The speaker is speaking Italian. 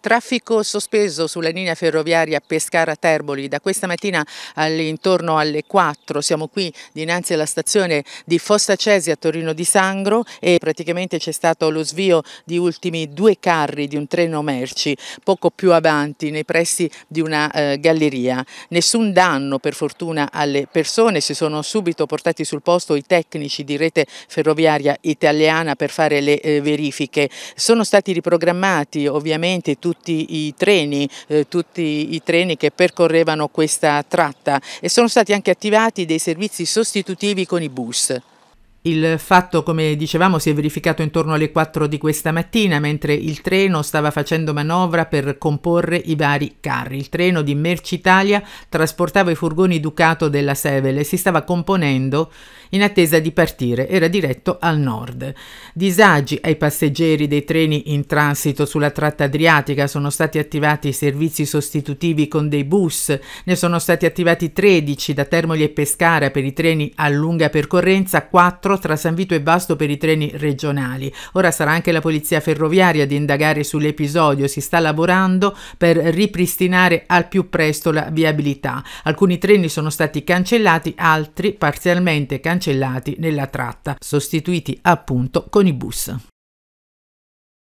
Traffico sospeso sulla linea ferroviaria Pescara-Terboli da questa mattina all'intorno alle 4. Siamo qui dinanzi alla stazione di Fossa Fossacesi a Torino di Sangro e praticamente c'è stato lo svio di ultimi due carri di un treno merci poco più avanti nei pressi di una eh, galleria. Nessun danno per fortuna alle persone, si sono subito portati sul posto i tecnici di rete ferroviaria italiana per fare le eh, verifiche. Sono stati riprogrammati ovviamente tutti tutti i treni, eh, tutti i treni che percorrevano questa tratta e sono stati anche attivati dei servizi sostitutivi con i bus. Il fatto, come dicevamo, si è verificato intorno alle 4 di questa mattina, mentre il treno stava facendo manovra per comporre i vari carri. Il treno di Mercitalia trasportava i furgoni Ducato della Sevele, si stava componendo in attesa di partire, era diretto al nord. Disagi ai passeggeri dei treni in transito sulla tratta adriatica, sono stati attivati servizi sostitutivi con dei bus, ne sono stati attivati 13 da Termoli e Pescara per i treni a lunga percorrenza, 4 tra San Vito e Basto per i treni regionali. Ora sarà anche la polizia ferroviaria ad indagare sull'episodio, si sta lavorando per ripristinare al più presto la viabilità. Alcuni treni sono stati cancellati, altri parzialmente cancellati nella tratta, sostituiti appunto con i bus.